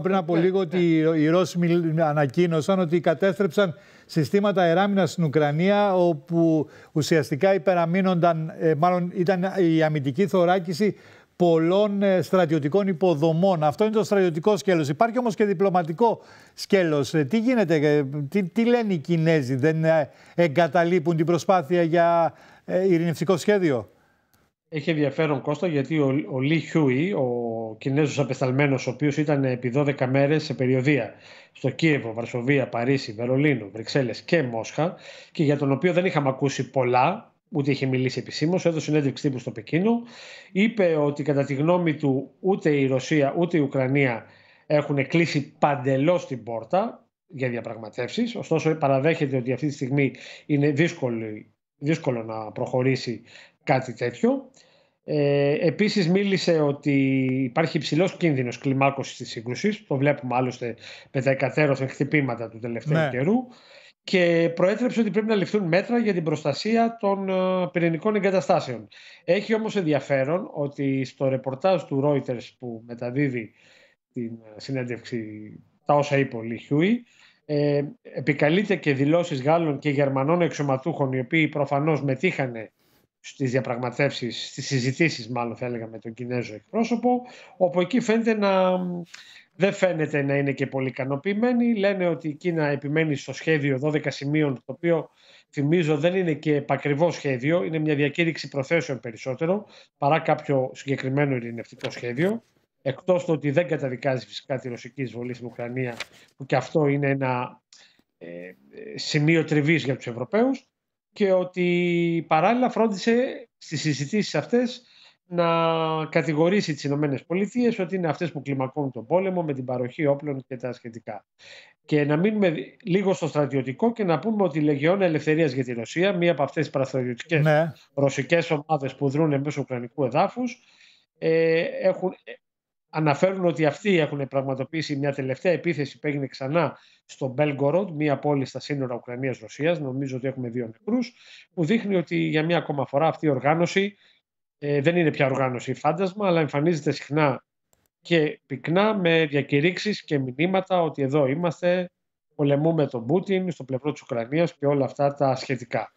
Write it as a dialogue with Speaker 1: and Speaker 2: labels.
Speaker 1: Πριν από ε, λίγο ότι ναι. οι Ρώσοι ανακοίνωσαν ότι κατέστρεψαν συστήματα εράμινα στην Ουκρανία όπου ουσιαστικά υπεραμείνονταν, ε, μάλλον ήταν η αμυντική θωράκιση πολλών ε, στρατιωτικών υποδομών. Αυτό είναι το στρατιωτικό σκέλος. Υπάρχει όμως και διπλωματικό σκέλος. Τι γίνεται, τι, τι λένε οι Κινέζοι, δεν εγκαταλείπουν την προσπάθεια για ειρηνευτικό σχέδιο.
Speaker 2: Έχει ενδιαφέρον Κώστα γιατί ο, ο Λι Χιούι, ο Κινέζος απεσταλμένος, ο οποίος ήταν επί 12 μέρες σε περιοδία στο Κίεβο, Βαρσοβία, Παρίσι, Βερολίνο, Βρυξέλλες και Μόσχα και για τον οποίο δεν είχαμε ακούσει πολλά, ούτε είχε μιλήσει επισήμως, έδωσε συνέντευξη τύπου στο Πεκίνο. Είπε ότι κατά τη γνώμη του ούτε η Ρωσία ούτε η Ουκρανία έχουν κλείσει παντελώς την πόρτα για διαπραγματεύσεις. Ωστόσο, παραδέχεται ότι αυτή τη στιγμή είναι δύσκολο, δύσκολο να προχωρήσει κάτι τέτοιο. Ε, επίσης μίλησε ότι υπάρχει υψηλός κίνδυνος κλιμάκωσης της σύγκρουσης, το βλέπουμε άλλωστε με τα εκατέρωθεν χτυπήματα του τελευταίου ναι. καιρού και προέτρεψε ότι πρέπει να ληφθούν μέτρα για την προστασία των ε, πυρηνικών εγκαταστάσεων. Έχει όμως ενδιαφέρον ότι στο ρεπορτάζ του Reuters που μεταδίδει την ε, συνέντευξη τα όσα είπε ο Λιχιούι, ε, επικαλείται και δηλώσεις Γάλλων και Γερμανών εξωματούχων οι οποίοι προφανώς μετήχανε στις διαπραγματεύσεις, στις συζητήσεις μάλλον θα έλεγα με τον Κινέζο εκπρόσωπο, όπου εκεί φαίνεται να δεν φαίνεται να είναι και πολύ ικανοποιημένοι. Λένε ότι η Κίνα επιμένει στο σχέδιο 12 σημείων, το οποίο θυμίζω δεν είναι και επακριβό σχέδιο, είναι μια διακήρυξη προθέσεων περισσότερο, παρά κάποιο συγκεκριμένο ειρηνευτικό σχέδιο. Εκτός του ότι δεν καταδικάζει φυσικά τη ρωσική εισβολή στην Ουκρανία, που και αυτό είναι ένα ε, ε, σημείο τριβής για τους Ευρωπαίους και ότι παράλληλα φρόντισε στις συζητήσεις αυτές να κατηγορήσει τις Ηνωμένες Πολιτείες ότι είναι αυτές που κλιμακώνουν τον πόλεμο με την παροχή όπλων και τα σχετικά. Και να μείνουμε λίγο στο στρατιωτικό και να πούμε ότι η Λεγεώνα Ελευθερίας για τη Ρωσία, μία από αυτές τις πραθωριωτικές ναι. ρωσικές που δρούν μέσω ουκρανικού εδάφους, ε, έχουν, Αναφέρουν ότι αυτοί έχουν πραγματοποιήσει μια τελευταία επίθεση που έγινε ξανά στο Μπέλγκοροντ, μια πόλη στα σύνορα Ουκρανίας-Ρωσίας, νομίζω ότι έχουμε δύο νεκρούς, που δείχνει ότι για μια ακόμα φορά αυτή η οργάνωση ε, δεν είναι πια οργάνωση φάντασμα, αλλά εμφανίζεται συχνά και πυκνά με διακηρύξεις και μηνύματα ότι εδώ είμαστε, πολεμούμε τον Πούτιν στο πλευρό της Ουκρανίας και όλα αυτά τα σχετικά.